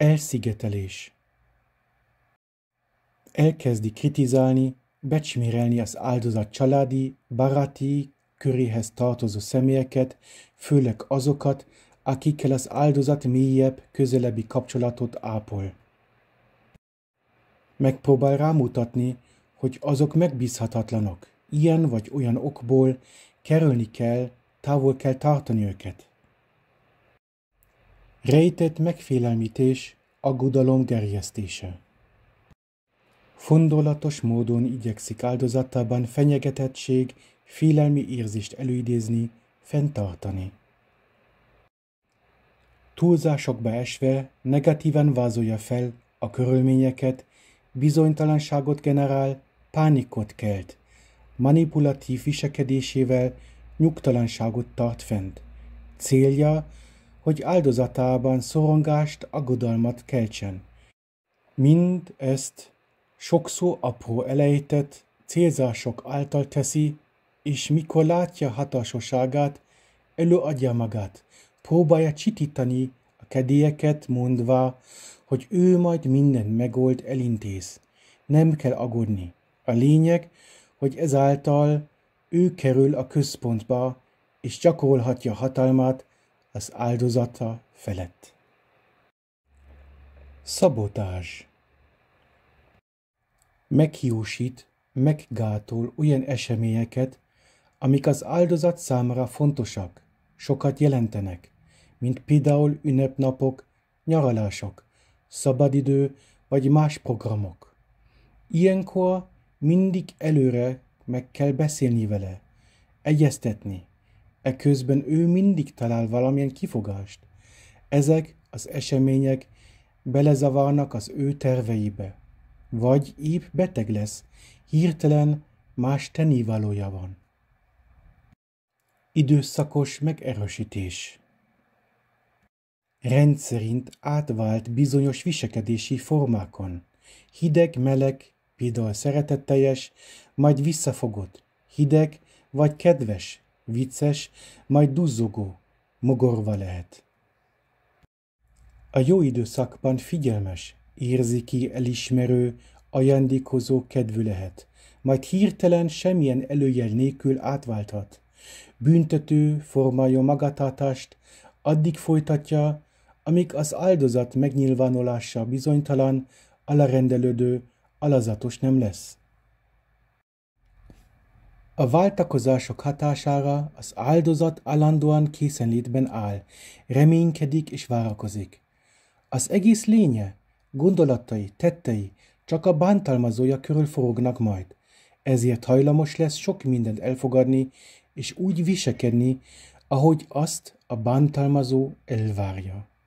Elszigetelés Elkezdi kritizálni, becsmérelni az áldozat családi, baráti köréhez tartozó személyeket, főleg azokat, akikkel az áldozat mélyebb, közelebbi kapcsolatot ápol. Megpróbál rámutatni, hogy azok megbízhatatlanok, ilyen vagy olyan okból kerülni kell, távol kell tartani őket. Rejtett megfélemlítés, aggodalom gerjesztése. Fondolatos módon igyekszik áldozatában fenyegetettség, félelmi érzést előidézni, fenntartani. Túlzásokba esve negatívan vázolja fel a körülményeket, bizonytalanságot generál, pánikot kelt, manipulatív viselkedésével nyugtalanságot tart fent. Célja, hogy áldozatában szorongást, aggodalmat keltsen. Mind ezt sokszor apró elejtett célzások által teszi, és mikor látja hatásosságát, előadja magát, próbálja csitítani a kedélyeket, mondva, hogy ő majd mindent megold, elintéz. Nem kell agodni. A lényeg, hogy ezáltal ő kerül a központba, és gyakorolhatja hatalmát az áldozata felett. Szabotás Meghiúsít, meggátol olyan eseményeket, amik az áldozat számára fontosak, sokat jelentenek, mint például ünnepnapok, nyaralások, szabadidő vagy más programok. Ilyenkor mindig előre meg kell beszélni vele, egyeztetni, Eközben ő mindig talál valamilyen kifogást. Ezek az események belezavarnak az ő terveibe. Vagy épp beteg lesz, hirtelen más tenivalója van. Időszakos megerősítés Rendszerint átvált bizonyos viselkedési formákon. Hideg, meleg, például szeretetteljes, majd visszafogott, hideg vagy kedves, vicces, majd duzzogó, mogorva lehet. A jó időszakban figyelmes, érzéki, elismerő, ajándékozó kedvű lehet, majd hirtelen semmilyen előjel nélkül átválthat. Büntető, formája magatartást, addig folytatja, amíg az áldozat megnyilvánulása bizonytalan, alarendelődő, alazatos nem lesz. A váltakozások hatására az áldozat állandóan készenlétben áll, reménykedik és várakozik. Az egész lénye, gondolatai, tettei csak a bántalmazója körül forognak majd, ezért hajlamos lesz sok mindent elfogadni és úgy visekedni, ahogy azt a bántalmazó elvárja.